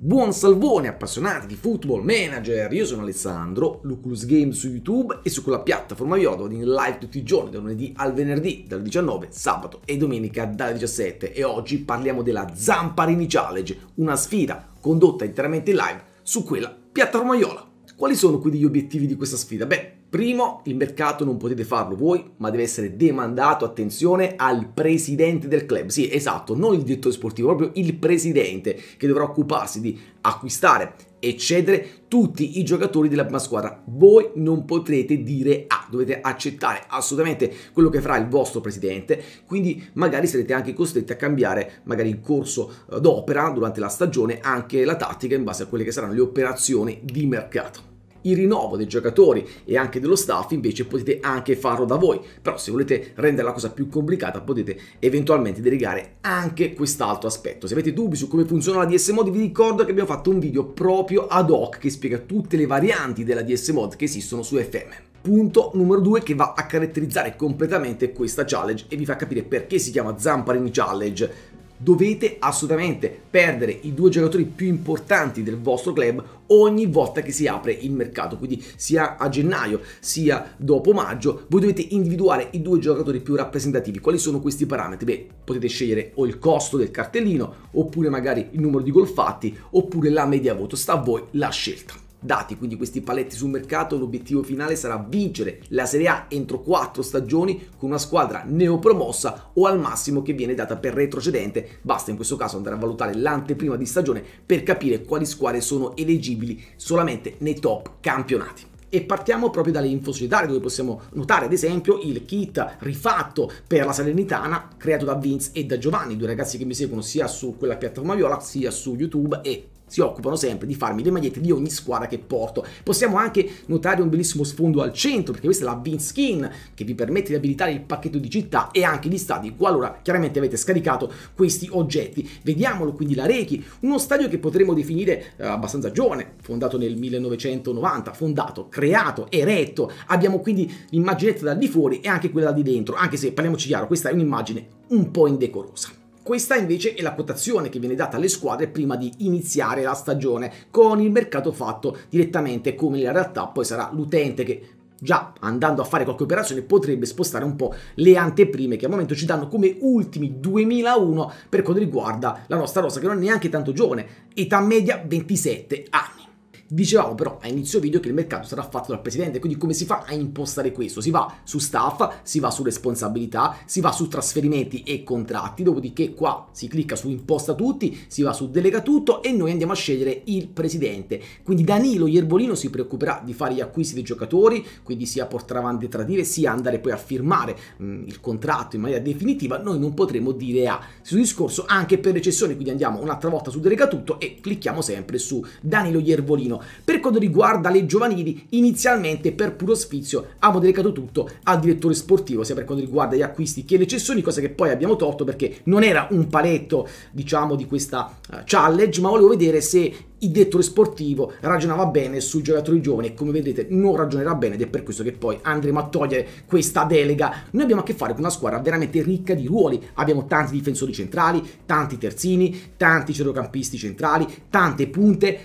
Buon salvone appassionati di football manager, io sono Alessandro, Luculus Games su YouTube e su quella piattaforma vi vado in live tutti i giorni, da lunedì al venerdì, dalle 19, sabato e domenica dalle 17 e oggi parliamo della Zamparini Challenge, una sfida condotta interamente in live su quella piattaforma viola. Quali sono quindi gli obiettivi di questa sfida? Beh, Primo, il mercato non potete farlo voi, ma deve essere demandato, attenzione, al presidente del club. Sì, esatto, non il direttore sportivo, proprio il presidente che dovrà occuparsi di acquistare e cedere tutti i giocatori della prima squadra. Voi non potrete dire A, dovete accettare assolutamente quello che farà il vostro presidente, quindi magari sarete anche costretti a cambiare magari in corso eh, d'opera durante la stagione anche la tattica in base a quelle che saranno le operazioni di mercato il rinnovo dei giocatori e anche dello staff invece potete anche farlo da voi, però se volete rendere la cosa più complicata potete eventualmente delegare anche quest'altro aspetto. Se avete dubbi su come funziona la DS Mod vi ricordo che abbiamo fatto un video proprio ad hoc che spiega tutte le varianti della DS Mod che esistono su FM. Punto numero 2 che va a caratterizzare completamente questa challenge e vi fa capire perché si chiama Zamparin Challenge dovete assolutamente perdere i due giocatori più importanti del vostro club ogni volta che si apre il mercato, quindi sia a gennaio sia dopo maggio, voi dovete individuare i due giocatori più rappresentativi. Quali sono questi parametri? Beh, potete scegliere o il costo del cartellino, oppure magari il numero di gol fatti, oppure la media voto, sta a voi la scelta dati quindi questi paletti sul mercato, l'obiettivo finale sarà vincere la Serie A entro quattro stagioni con una squadra neopromossa o al massimo che viene data per retrocedente. Basta in questo caso andare a valutare l'anteprima di stagione per capire quali squadre sono elegibili solamente nei top campionati. E partiamo proprio dalle info societarie dove possiamo notare ad esempio il kit rifatto per la Salernitana creato da Vince e da Giovanni, due ragazzi che mi seguono sia su quella piattaforma viola sia su YouTube e si occupano sempre di farmi le magliette di ogni squadra che porto. Possiamo anche notare un bellissimo sfondo al centro, perché questa è la Vin Skin, che vi permette di abilitare il pacchetto di città e anche di stadi, qualora chiaramente avete scaricato questi oggetti. Vediamolo quindi la Reiki, uno stadio che potremmo definire eh, abbastanza giovane, fondato nel 1990, fondato, creato, eretto. Abbiamo quindi l'immaginetta da di fuori e anche quella da di dentro, anche se, parliamoci chiaro, questa è un'immagine un po' indecorosa. Questa invece è la quotazione che viene data alle squadre prima di iniziare la stagione, con il mercato fatto direttamente come in realtà poi sarà l'utente che già andando a fare qualche operazione potrebbe spostare un po' le anteprime che al momento ci danno come ultimi 2001 per quanto riguarda la nostra rosa che non è neanche tanto giovane, età media 27 anni. Dicevamo però a inizio video che il mercato sarà fatto dal presidente, quindi come si fa a impostare questo? Si va su staff, si va su responsabilità, si va su trasferimenti e contratti, dopodiché qua si clicca su imposta tutti, si va su delega tutto e noi andiamo a scegliere il presidente. Quindi Danilo Ierbolino si preoccuperà di fare gli acquisti dei giocatori, quindi sia portare avanti tradire, sia andare poi a firmare mh, mm, il contratto in maniera definitiva, noi non potremo dire a ah, questo discorso anche per recessione, quindi andiamo un'altra volta su delega tutto e clicchiamo sempre su Danilo Ierbolino per quanto riguarda le giovanili, inizialmente per puro sfizio abbiamo delegato tutto al direttore sportivo, sia per quanto riguarda gli acquisti che le cessioni, cosa che poi abbiamo tolto perché non era un paletto, diciamo, di questa eh, challenge, ma volevo vedere se il direttore sportivo ragionava bene sui giocatori giovani e come vedete non ragionerà bene ed è per questo che poi andremo a togliere questa delega. Noi abbiamo a che fare con una squadra veramente ricca di ruoli, abbiamo tanti difensori centrali, tanti terzini, tanti centrocampisti centrali, tante punte,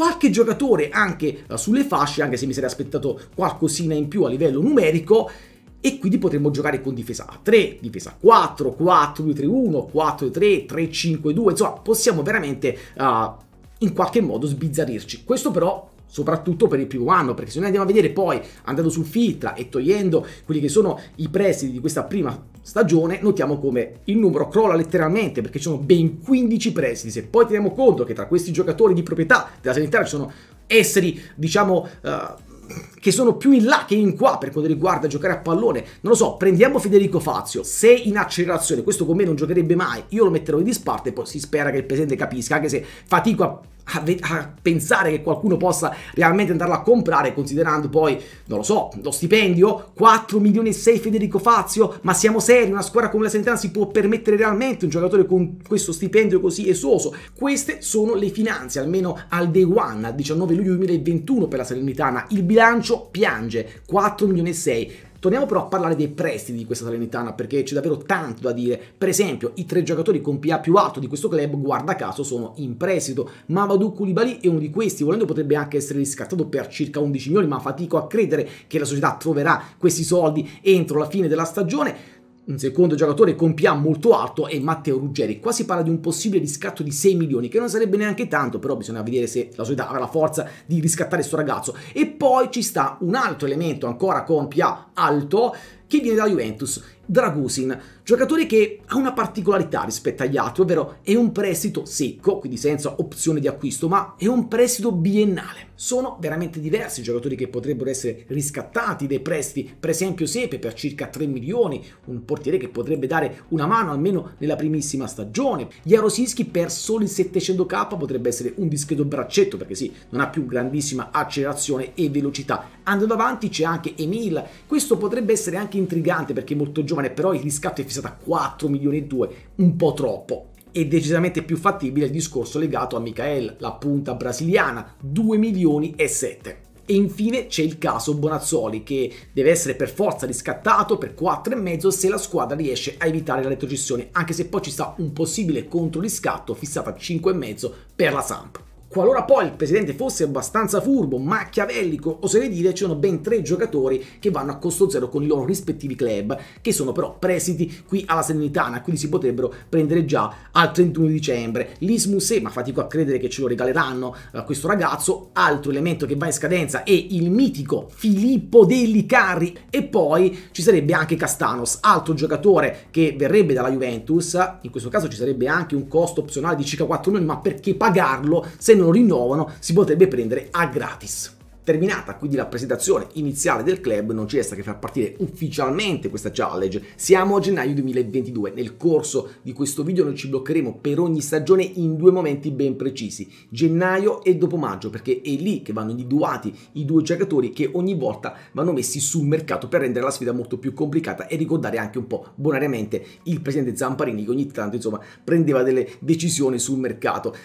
qualche giocatore anche eh, sulle fasce, anche se mi sarei aspettato qualcosina in più a livello numerico, e quindi potremmo giocare con difesa a 3, difesa a 4, 4, 2, 3, 1, 4, 3, 3, 5, 2, insomma possiamo veramente uh, in qualche modo sbizzarrirci. Questo però soprattutto per il primo anno, perché se noi andiamo a vedere poi andando sul filtra e togliendo quelli che sono i prestiti di questa prima stagione notiamo come il numero crolla letteralmente perché ci sono ben 15 prestiti. Se poi teniamo conto che tra questi giocatori di proprietà della sanitaria ci sono esseri, diciamo, uh, che sono più in là che in qua per quanto riguarda giocare a pallone. Non lo so, prendiamo Federico Fazio, se in accelerazione, questo con me non giocherebbe mai, io lo metterò in disparte e poi si spera che il presidente capisca, anche se fatico a a, a, pensare che qualcuno possa realmente andarlo a comprare, considerando poi, non lo so, lo stipendio, 4 milioni e 6 Federico Fazio, ma siamo seri, una squadra come la Santana si può permettere realmente un giocatore con questo stipendio così esoso? Queste sono le finanze, almeno al day one, al 19 luglio 2021 per la Salernitana, il bilancio piange, 4 milioni e 6, Torniamo però a parlare dei prestiti di questa Salernitana perché c'è davvero tanto da dire. Per esempio, i tre giocatori con PA più alto di questo club, guarda caso, sono in prestito. Mamadou Koulibaly è uno di questi, volendo potrebbe anche essere riscattato per circa 11 milioni, ma fatico a credere che la società troverà questi soldi entro la fine della stagione un secondo giocatore con PA molto alto è Matteo Ruggeri. Qua si parla di un possibile riscatto di 6 milioni, che non sarebbe neanche tanto, però bisogna vedere se la società avrà la forza di riscattare questo ragazzo. E poi ci sta un altro elemento ancora con PA alto che viene dalla Juventus Dragusin, giocatore che ha una particolarità rispetto agli altri, ovvero è un prestito secco, quindi senza opzione di acquisto, ma è un prestito biennale. Sono veramente diversi i giocatori che potrebbero essere riscattati dai prestiti, per esempio Sepe per circa 3 milioni, un portiere che potrebbe dare una mano almeno nella primissima stagione. Jarosinski per soli 700k potrebbe essere un discreto braccetto perché sì, non ha più grandissima accelerazione e velocità. Andando avanti c'è anche Emil, questo potrebbe essere anche intrigante perché è molto giovane giovane, però il riscatto è fissato a 4 milioni e 2, un po' troppo. È decisamente più fattibile il discorso legato a Michael, la punta brasiliana, 2 milioni e 7. E infine c'è il caso Bonazzoli che deve essere per forza riscattato per 4,5 se la squadra riesce a evitare la retrocessione, anche se poi ci sta un possibile controriscatto fissato a 5,5 per la Samp. Qualora poi il presidente fosse abbastanza furbo, macchiavellico, oserei dire ci sono ben tre giocatori che vanno a costo zero con i loro rispettivi club, che sono però presidi qui alla Serenitana, quindi si potrebbero prendere già al 31 dicembre. L'Ismuse, ma fatico a credere che ce lo regaleranno a eh, questo ragazzo, altro elemento che va in scadenza è il mitico Filippo Deli Carri e poi ci sarebbe anche Castanos, altro giocatore che verrebbe dalla Juventus, in questo caso ci sarebbe anche un costo opzionale di circa 4 milioni, ma perché pagarlo se non rinnovano si potrebbe prendere a gratis. Terminata quindi la presentazione iniziale del club, non ci resta che far partire ufficialmente questa challenge. Siamo a gennaio 2022, nel corso di questo video noi ci bloccheremo per ogni stagione in due momenti ben precisi, gennaio e dopo maggio, perché è lì che vanno individuati i due giocatori che ogni volta vanno messi sul mercato per rendere la sfida molto più complicata e ricordare anche un po' bonariamente il presidente Zamparini che ogni tanto insomma prendeva delle decisioni sul mercato.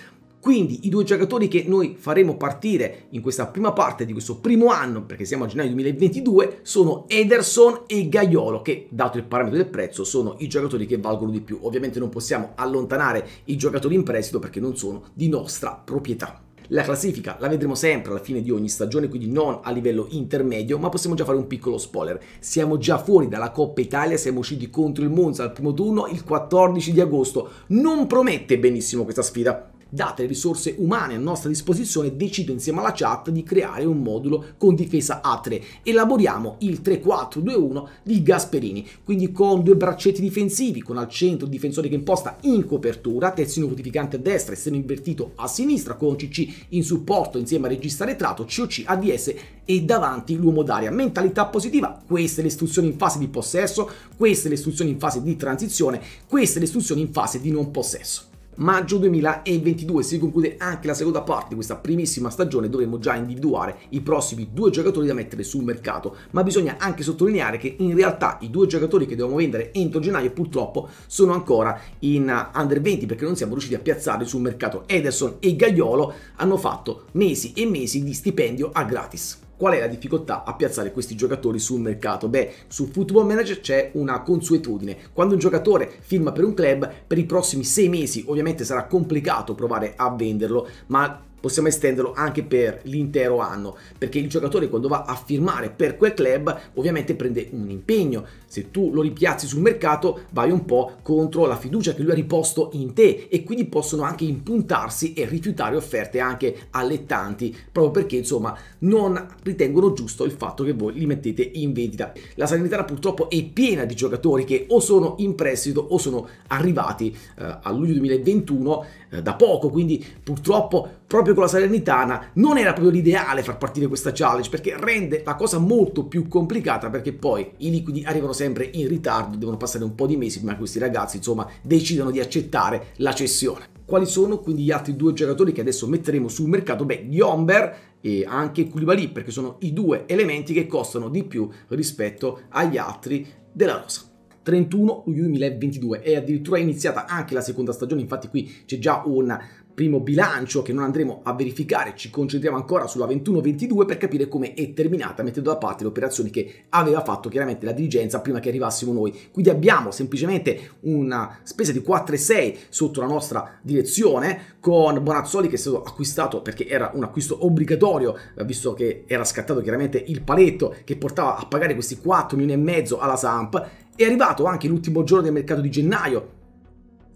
Quindi i due giocatori che noi faremo partire in questa prima parte di questo primo anno, perché siamo a gennaio 2022, sono Ederson e Gaiolo, che dato il parametro del prezzo sono i giocatori che valgono di più. Ovviamente non possiamo allontanare i giocatori in prestito perché non sono di nostra proprietà. La classifica la vedremo sempre alla fine di ogni stagione, quindi non a livello intermedio, ma possiamo già fare un piccolo spoiler. Siamo già fuori dalla Coppa Italia, siamo usciti contro il Monza al primo turno il 14 di agosto. Non promette benissimo questa sfida. Date le risorse umane a nostra disposizione, decido insieme alla chat di creare un modulo con difesa A3. Elaboriamo il 3-4-2-1 di Gasperini, quindi con due braccetti difensivi, con al centro il difensore che imposta in copertura, terzino fortificante a destra, esterno invertito a sinistra, con CC in supporto insieme a regista retrato, COC, ADS e davanti l'uomo d'aria. Mentalità positiva, queste le istruzioni in fase di possesso, queste le istruzioni in fase di transizione, queste le istruzioni in fase di non possesso maggio 2022 si conclude anche la seconda parte di questa primissima stagione dovremo già individuare i prossimi due giocatori da mettere sul mercato ma bisogna anche sottolineare che in realtà i due giocatori che dobbiamo vendere entro gennaio purtroppo sono ancora in uh, under 20 perché non siamo riusciti a piazzarli sul mercato Ederson e Gagliolo hanno fatto mesi e mesi di stipendio a gratis Qual è la difficoltà a piazzare questi giocatori sul mercato? Beh, su Football Manager c'è una consuetudine. Quando un giocatore firma per un club, per i prossimi sei mesi ovviamente sarà complicato provare a venderlo, ma possiamo estenderlo anche per l'intero anno, perché il giocatore quando va a firmare per quel club ovviamente prende un impegno, se tu lo ripiazzi sul mercato vai un po' contro la fiducia che lui ha riposto in te e quindi possono anche impuntarsi e rifiutare offerte anche allettanti, proprio perché insomma non ritengono giusto il fatto che voi li mettete in vendita. La sanità purtroppo è piena di giocatori che o sono in prestito o sono arrivati eh, a luglio 2021 eh, da poco, quindi purtroppo proprio con la Salernitana non era proprio l'ideale far partire questa challenge perché rende la cosa molto più complicata perché poi i liquidi arrivano sempre in ritardo, devono passare un po' di mesi prima che questi ragazzi insomma decidano di accettare la cessione. Quali sono quindi gli altri due giocatori che adesso metteremo sul mercato? Beh, Gomber e anche Koulibaly perché sono i due elementi che costano di più rispetto agli altri della rosa. 31 luglio 2022 è addirittura iniziata anche la seconda stagione infatti qui c'è già un primo bilancio che non andremo a verificare, ci concentriamo ancora sulla 21-22 per capire come è terminata, mettendo da parte le operazioni che aveva fatto chiaramente la dirigenza prima che arrivassimo noi. Quindi abbiamo semplicemente una spesa di 4,6 sotto la nostra direzione, con Bonazzoli che è stato acquistato perché era un acquisto obbligatorio, visto che era scattato chiaramente il paletto che portava a pagare questi 4 milioni e mezzo alla Samp. È arrivato anche l'ultimo giorno del mercato di gennaio,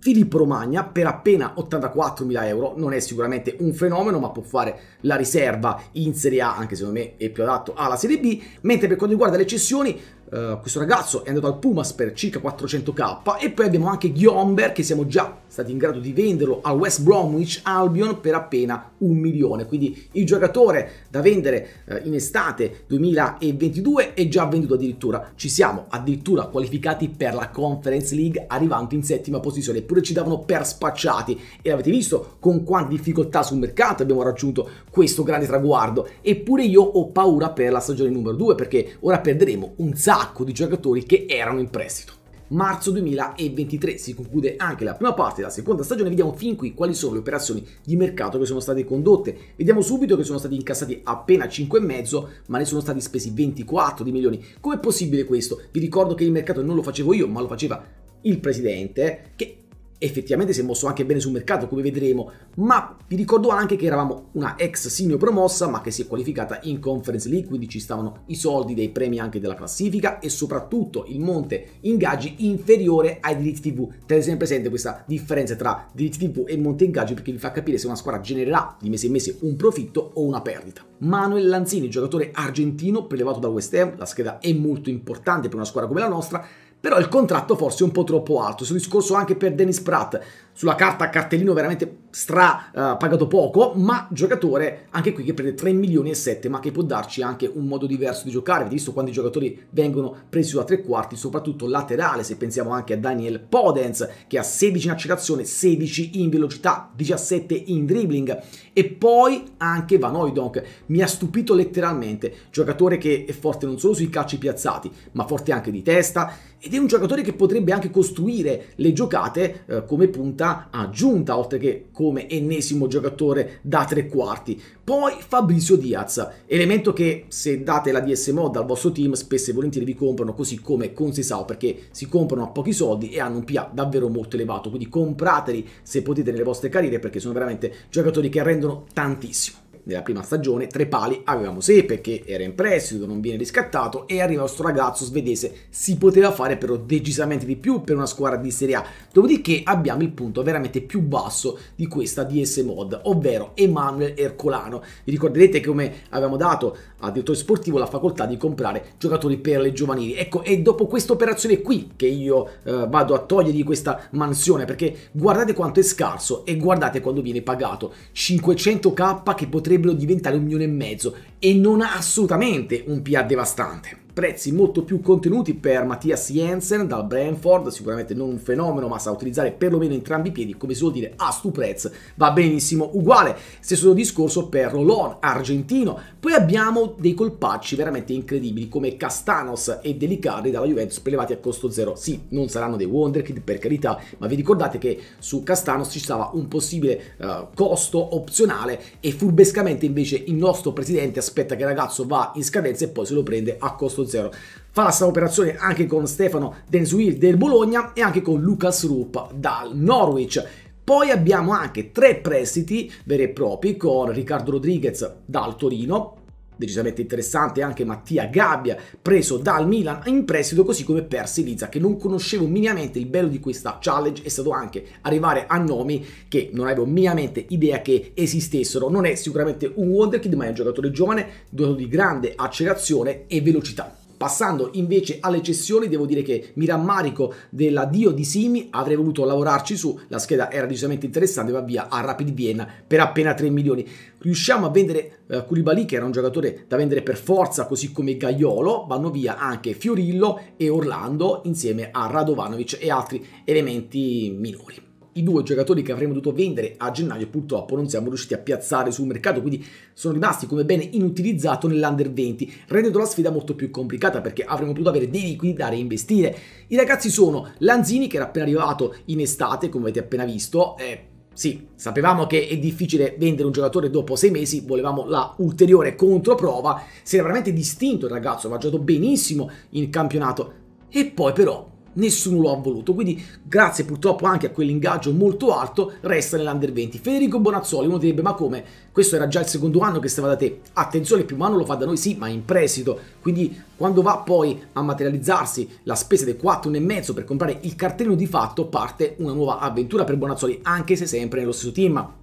Filippo Romagna per appena 84.000 euro non è sicuramente un fenomeno ma può fare la riserva in Serie A anche secondo me è più adatto alla Serie B mentre per quanto riguarda le cessioni eh, questo ragazzo è andato al Pumas per circa 400k e poi abbiamo anche Ghiomber che siamo già stati in grado di venderlo al West Bromwich Albion per appena un milione quindi il giocatore da vendere uh, in estate 2022 è già venduto addirittura ci siamo addirittura qualificati per la Conference League arrivando in settima posizione eppure ci davano per spacciati e l'avete visto con quante difficoltà sul mercato abbiamo raggiunto questo grande traguardo eppure io ho paura per la stagione numero 2 perché ora perderemo un sacco sacco di giocatori che erano in prestito. Marzo 2023 si conclude anche la prima parte della seconda stagione, vediamo fin qui quali sono le operazioni di mercato che sono state condotte. Vediamo subito che sono stati incassati appena 5,5, ma ne sono stati spesi 24 di milioni. Com'è possibile questo? Vi ricordo che il mercato non lo facevo io, ma lo faceva il presidente, che effettivamente si è mosso anche bene sul mercato, come vedremo, ma vi ricordo anche che eravamo una ex simio promossa, ma che si è qualificata in Conference League, quindi ci stavano i soldi dei premi anche della classifica e soprattutto il monte ingaggi inferiore ai diritti TV. Tenete sempre presente questa differenza tra diritti TV e monte ingaggi perché vi fa capire se una squadra genererà di mese in mese un profitto o una perdita. Manuel Lanzini, giocatore argentino prelevato da West Ham, la scheda è molto importante per una squadra come la nostra, però il contratto forse è un po' troppo alto. Sul discorso anche per Dennis Pratt, sulla carta a cartellino veramente stra uh, pagato poco, ma giocatore anche qui che prende 3 milioni e 7, ma che può darci anche un modo diverso di giocare. visto quando i giocatori vengono presi da tre quarti, soprattutto laterale, se pensiamo anche a Daniel Podens che ha 16 in accelerazione, 16 in velocità, 17 in dribbling e poi anche Van Hooijdonk. Mi ha stupito letteralmente, giocatore che è forte non solo sui calci piazzati, ma forte anche di testa ed è un giocatore che potrebbe anche costruire le giocate eh, come punta aggiunta, oltre che come ennesimo giocatore da tre quarti. Poi Fabrizio Diaz, elemento che se date la DSMO dal vostro team spesso e volentieri vi comprano così come con Sisao perché si comprano a pochi soldi e hanno un PA davvero molto elevato, quindi comprateli se potete nelle vostre carriere perché sono veramente giocatori che rendono tantissimo della prima stagione, tre pali avevamo se perché era in prestito, non viene riscattato e arriva questo ragazzo svedese, si poteva fare però decisamente di più per una squadra di Serie A, dopodiché abbiamo il punto veramente più basso di questa DS Mod, ovvero Emanuel Ercolano, vi ricorderete come avevamo dato al direttore sportivo la facoltà di comprare giocatori per le giovanili, ecco è dopo questa operazione qui che io eh, vado a togliergli questa mansione perché guardate quanto è scarso e guardate quando viene pagato 500k che potrebbe potrebbero diventare un milione e mezzo e non ha assolutamente un PA devastante prezzi molto più contenuti per Mattias Jensen dal Brentford, sicuramente non un fenomeno ma sa utilizzare perlomeno entrambi i piedi, come si vuol dire a stu prezzo va benissimo uguale, stesso discorso per Rolon argentino, poi abbiamo dei colpacci veramente incredibili come Castanos e Delicardi dalla Juventus prelevati a costo zero, sì non saranno dei Wonderkid per carità, ma vi ricordate che su Castanos ci stava un possibile uh, costo opzionale e furbescamente invece il nostro presidente aspetta che il ragazzo va in scadenza e poi se lo prende a costo zero 1 Fa la stessa operazione anche con Stefano Denswil del Bologna e anche con Lucas Rupp dal Norwich. Poi abbiamo anche tre prestiti veri e propri con Riccardo Rodriguez dal Torino, decisamente interessante anche Mattia Gabbia preso dal Milan in prestito così come Persi Liza che non conoscevo minimamente il bello di questa challenge è stato anche arrivare a nomi che non avevo minimamente idea che esistessero non è sicuramente un wonderkid ma è un giocatore giovane dotato di grande accelerazione e velocità Passando invece alle cessioni, devo dire che mi rammarico dell'addio di Simi, avrei voluto lavorarci su, la scheda era decisamente interessante, va via a Rapid Vienna per appena 3 milioni. Riusciamo a vendere eh, Koulibaly, che era un giocatore da vendere per forza, così come Gaiolo, vanno via anche Fiorillo e Orlando insieme a Radovanovic e altri elementi minori i due giocatori che avremmo dovuto vendere a gennaio purtroppo non siamo riusciti a piazzare sul mercato, quindi sono rimasti come bene inutilizzato nell'under 20, rendendo la sfida molto più complicata perché avremmo potuto avere di liquidare e investire. I ragazzi sono Lanzini che era appena arrivato in estate, come avete appena visto, eh, sì, sapevamo che è difficile vendere un giocatore dopo sei mesi, volevamo la ulteriore controprova, si era veramente distinto il ragazzo, ha giocato benissimo in campionato e poi però nessuno lo ha voluto, quindi grazie purtroppo anche a quell'ingaggio molto alto resta nell'Under 20. Federico Bonazzoli, uno direbbe ma come, questo era già il secondo anno che stava da te, attenzione il primo anno lo fa da noi sì ma in prestito, quindi quando va poi a materializzarsi la spesa dei 4,5 per comprare il cartellino di fatto parte una nuova avventura per Bonazzoli anche se sempre nello stesso team.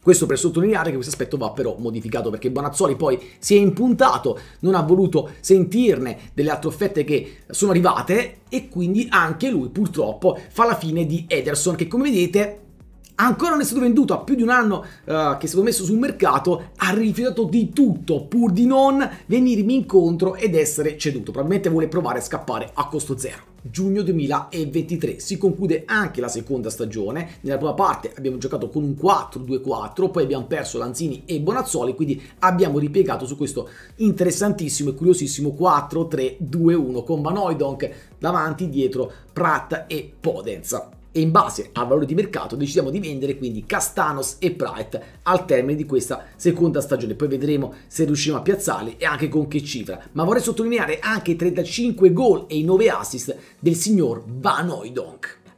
Questo per sottolineare che questo aspetto va però modificato perché Bonazzoli poi si è impuntato, non ha voluto sentirne delle altre offerte che sono arrivate e quindi anche lui purtroppo fa la fine di Ederson che come vedete ancora non è stato venduto a più di un anno uh, che è stato messo sul mercato, ha rifiutato di tutto pur di non venirmi incontro ed essere ceduto. Probabilmente vuole provare a scappare a costo zero giugno 2023. Si conclude anche la seconda stagione. Nella prima parte abbiamo giocato con un 4-2-4, poi abbiamo perso Lanzini e Bonazzoli, quindi abbiamo ripiegato su questo interessantissimo e curiosissimo 4-3-2-1 con Van davanti, dietro Pratt e Podenza e in base al valore di mercato decidiamo di vendere quindi Castanos e Pride al termine di questa seconda stagione. Poi vedremo se riusciamo a piazzarli e anche con che cifra. Ma vorrei sottolineare anche i 35 gol e i 9 assist del signor Van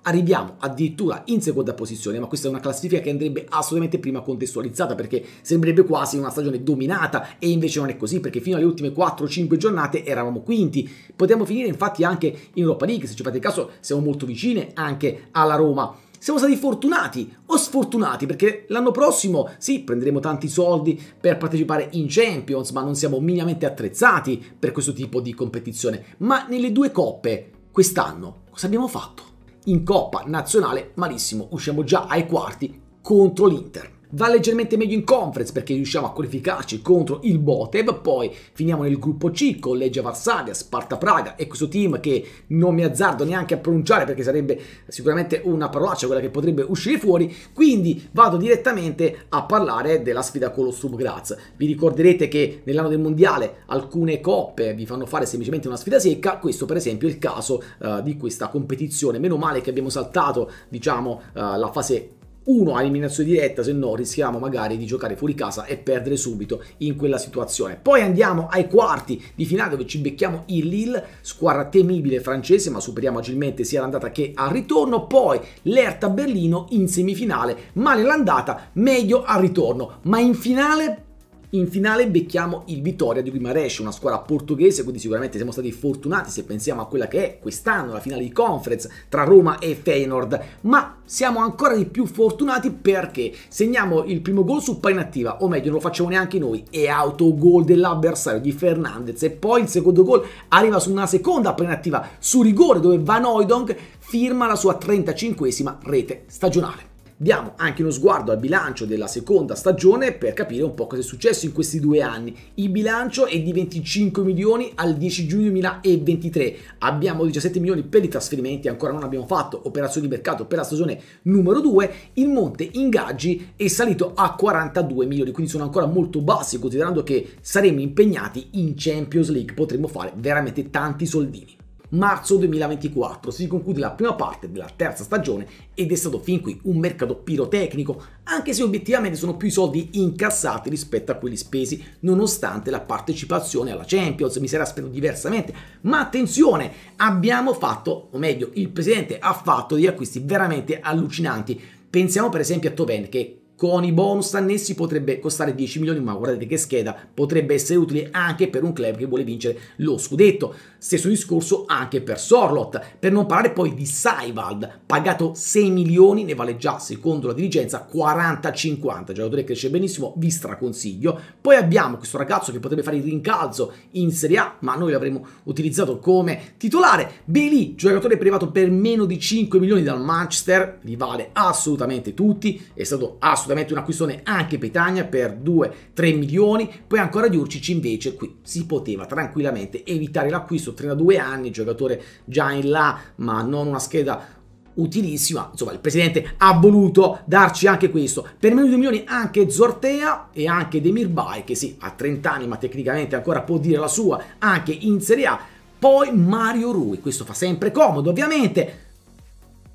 arriviamo addirittura in seconda posizione, ma questa è una classifica che andrebbe assolutamente prima contestualizzata perché sembrerebbe quasi una stagione dominata e invece non è così perché fino alle ultime 4-5 giornate eravamo quinti. Potremmo finire infatti anche in Europa League, se ci fate caso siamo molto vicine anche alla Roma. Siamo stati fortunati o sfortunati perché l'anno prossimo sì, prenderemo tanti soldi per partecipare in Champions, ma non siamo minimamente attrezzati per questo tipo di competizione. Ma nelle due coppe quest'anno cosa abbiamo fatto? in Coppa Nazionale malissimo, usciamo già ai quarti contro l'Inter va leggermente meglio in conference perché riusciamo a qualificarci contro il Botev, poi finiamo nel gruppo C con Legia Varsavia, Sparta Praga e questo team che non mi azzardo neanche a pronunciare perché sarebbe sicuramente una parolaccia quella che potrebbe uscire fuori, quindi vado direttamente a parlare della sfida con lo Sturm Graz. Vi ricorderete che nell'anno del mondiale alcune coppe vi fanno fare semplicemente una sfida secca, questo per esempio è il caso uh, di questa competizione, meno male che abbiamo saltato diciamo uh, la fase uno a eliminazione diretta, se no rischiamo magari di giocare fuori casa e perdere subito in quella situazione. Poi andiamo ai quarti di finale dove ci becchiamo il Lille, squadra temibile francese, ma superiamo agilmente sia l'andata che al ritorno. Poi l'Erta Berlino in semifinale, male l'andata, meglio al ritorno, ma in finale in finale becchiamo il Vittoria di Guimarães, una squadra portoghese, quindi sicuramente siamo stati fortunati se pensiamo a quella che è quest'anno la finale di conference tra Roma e Feyenoord, ma siamo ancora di più fortunati perché segniamo il primo gol su panna attiva, o meglio non lo facciamo neanche noi, è autogol dell'avversario di Fernandez e poi il secondo gol arriva su una seconda panna attiva su rigore dove Van Oidong firma la sua 35esima rete stagionale diamo anche uno sguardo al bilancio della seconda stagione per capire un po' cosa è successo in questi due anni. Il bilancio è di 25 milioni al 10 giugno 2023, abbiamo 17 milioni per i trasferimenti, ancora non abbiamo fatto operazioni di mercato per la stagione numero 2, il monte ingaggi è salito a 42 milioni, quindi sono ancora molto bassi considerando che saremo impegnati in Champions League, potremmo fare veramente tanti soldini marzo 2024 si conclude la prima parte della terza stagione ed è stato fin qui un mercato pirotecnico, anche se obiettivamente sono più i soldi incassati rispetto a quelli spesi, nonostante la partecipazione alla Champions, mi sarei aspettato diversamente, ma attenzione, abbiamo fatto, o meglio, il presidente ha fatto degli acquisti veramente allucinanti. Pensiamo per esempio a Toven che con i bonus annessi potrebbe costare 10 milioni, ma guardate che scheda, potrebbe essere utile anche per un club che vuole vincere lo scudetto. Stesso discorso anche per Sorlot, per non parlare poi di Saivald, pagato 6 milioni, ne vale già, secondo la dirigenza, 40-50, giocatore cresce benissimo, vi straconsiglio. Poi abbiamo questo ragazzo che potrebbe fare il rincalzo in Serie A, ma noi l'avremmo utilizzato come titolare. Billy, giocatore privato per meno di 5 milioni dal Manchester, li vale assolutamente tutti, è stato assolutamente assolutamente un acquistone anche Petagna per 2-3 milioni, poi ancora Diurcic invece qui si poteva tranquillamente evitare l'acquisto, 32 anni, giocatore già in là ma non una scheda utilissima, insomma il presidente ha voluto darci anche questo, per meno di 2 milioni anche Zortea e anche Demirbai che sì ha 30 anni ma tecnicamente ancora può dire la sua anche in Serie A, poi Mario Rui, questo fa sempre comodo ovviamente,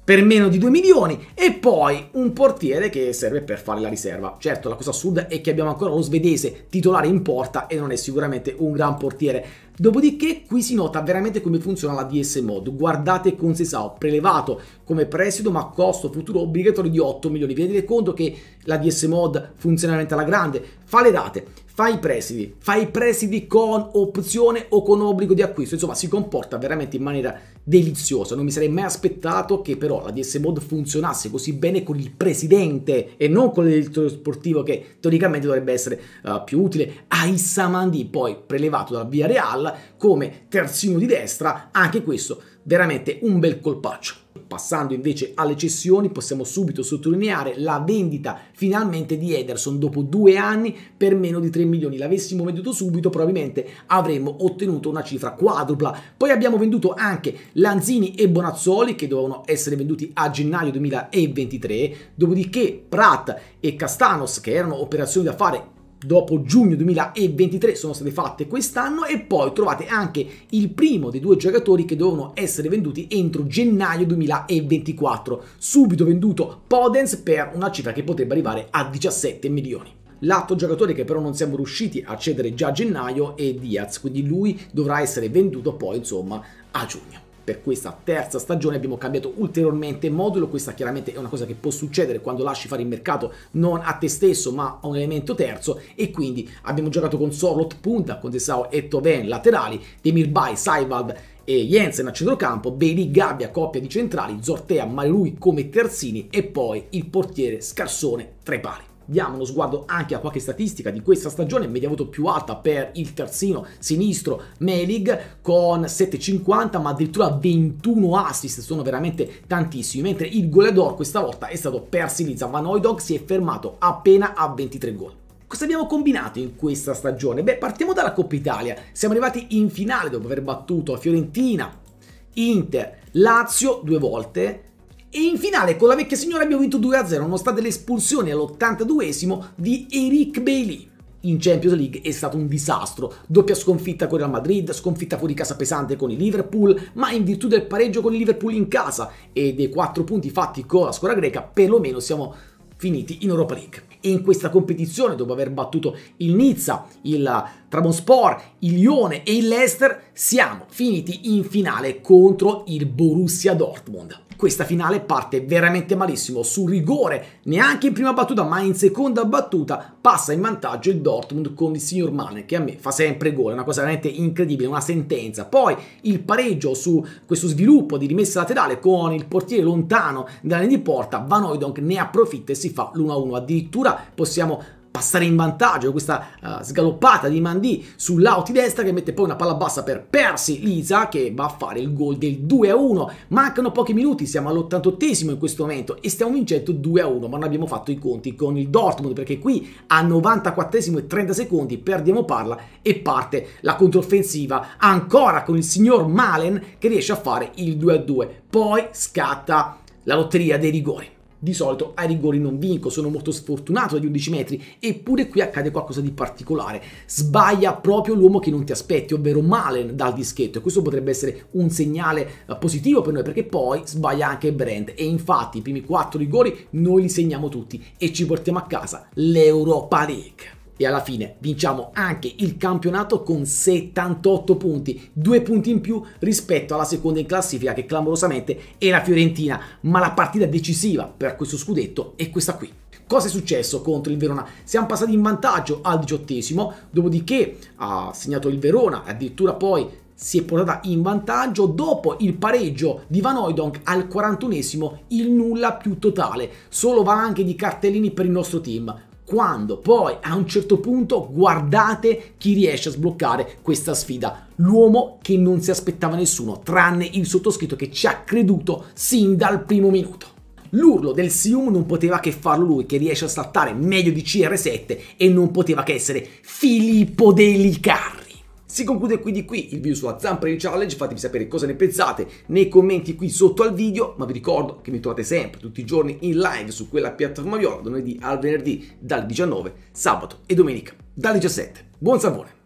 per meno di 2 milioni e poi un portiere che serve per fare la riserva. Certo, la cosa assurda è che abbiamo ancora lo svedese titolare in porta e non è sicuramente un gran portiere. Dopodiché qui si nota veramente come funziona la DS Mod. Guardate con Sesao, prelevato come prestito ma costo futuro obbligatorio di 8 milioni. Vi rendete conto che la DS Mod funziona veramente alla grande? Fa le date, fa i prestiti, fa i prestiti con opzione o con obbligo di acquisto. Insomma, si comporta veramente in maniera delizioso. Non mi sarei mai aspettato che però la DS Mod funzionasse così bene con il presidente e non con l'edittore sportivo che teoricamente dovrebbe essere uh, più utile. Aissa Mandi, poi prelevato dal Via Real come terzino di destra, anche questo veramente un bel colpaccio. Passando invece alle cessioni possiamo subito sottolineare la vendita finalmente di Ederson dopo due anni per meno di 3 milioni. L'avessimo venduto subito probabilmente avremmo ottenuto una cifra quadrupla. Poi abbiamo venduto anche Lanzini e Bonazzoli che dovevano essere venduti a gennaio 2023, dopodiché Pratt e Castanos che erano operazioni da fare dopo giugno 2023 sono state fatte quest'anno e poi trovate anche il primo dei due giocatori che devono essere venduti entro gennaio 2024. Subito venduto Podens per una cifra che potrebbe arrivare a 17 milioni. L'altro giocatore che però non siamo riusciti a cedere già a gennaio è Diaz, quindi lui dovrà essere venduto poi insomma a giugno per questa terza stagione abbiamo cambiato ulteriormente modulo, questa chiaramente è una cosa che può succedere quando lasci fare il mercato non a te stesso ma a un elemento terzo e quindi abbiamo giocato con Sorlot punta, con De Sao e Toven laterali, Demir Bay, Saivald e Jensen a centrocampo, Bailey Gabbia coppia di centrali, Zortea, Malui come terzini e poi il portiere Scarsone tra i pali. Diamo uno sguardo anche a qualche statistica di questa stagione, media voto più alta per il terzino sinistro Melig con 7,50 ma addirittura 21 assist, sono veramente tantissimi, mentre il goleador questa volta è stato Persi Liza, Van si è fermato appena a 23 gol. Cosa abbiamo combinato in questa stagione? Beh, partiamo dalla Coppa Italia. Siamo arrivati in finale dopo aver battuto la Fiorentina, Inter, Lazio due volte, e in finale con la vecchia signora abbiamo vinto 2-0 nonostante l'espulsione all'82esimo di Eric Bailey in Champions League è stato un disastro. Doppia sconfitta con il Real Madrid, sconfitta fuori casa pesante con il Liverpool, ma in virtù del pareggio con il Liverpool in casa e dei quattro punti fatti con la squadra greca, perlomeno siamo finiti in Europa League. E in questa competizione, dopo aver battuto il Nizza, il Trabonspor, il Lione e il Leicester, siamo finiti in finale contro il Borussia Dortmund questa finale parte veramente malissimo, su rigore, neanche in prima battuta, ma in seconda battuta passa in vantaggio il Dortmund con il signor Mane, che a me fa sempre gol, è una cosa veramente incredibile, una sentenza. Poi il pareggio su questo sviluppo di rimessa laterale con il portiere lontano dalla linea di porta, Van Oydonk ne approfitta e si fa l'1-1. Addirittura possiamo passare in vantaggio, questa uh, sgaloppata di Mandi sull'out destra che mette poi una palla bassa per Percy Lisa che va a fare il gol del 2-1. Mancano pochi minuti, siamo all'88esimo in questo momento e stiamo vincendo 2-1, ma non abbiamo fatto i conti con il Dortmund perché qui a 94esimo e 30 secondi perdiamo palla e parte la controffensiva ancora con il signor Malen che riesce a fare il 2-2. Poi scatta la lotteria dei rigori. Di solito ai rigori non vinco, sono molto sfortunato dagli 11 metri, eppure qui accade qualcosa di particolare. Sbaglia proprio l'uomo che non ti aspetti, ovvero Malen dal dischetto, e questo potrebbe essere un segnale eh, positivo per noi, perché poi sbaglia anche Brand. E infatti i primi 4 rigori noi li segniamo tutti e ci portiamo a casa l'Europa League e alla fine vinciamo anche il campionato con 78 punti, due punti in più rispetto alla seconda in classifica che clamorosamente è la Fiorentina, ma la partita decisiva per questo scudetto è questa qui. Cosa è successo contro il Verona? Siamo passati in vantaggio al diciottesimo, dopodiché ha segnato il Verona, addirittura poi si è portata in vantaggio dopo il pareggio di Van Oydonk al 41esimo il nulla più totale, solo va anche di cartellini per il nostro team quando poi a un certo punto guardate chi riesce a sbloccare questa sfida. L'uomo che non si aspettava nessuno, tranne il sottoscritto che ci ha creduto sin dal primo minuto. L'urlo del Sium non poteva che farlo lui, che riesce a saltare meglio di CR7 e non poteva che essere Filippo Delicar. Si conclude quindi qui il video sulla Zamperin Challenge, fatemi sapere cosa ne pensate nei commenti qui sotto al video, ma vi ricordo che mi trovate sempre tutti i giorni in live su quella piattaforma viola, da lunedì al venerdì dal 19, sabato e domenica dal 17. Buon salvone!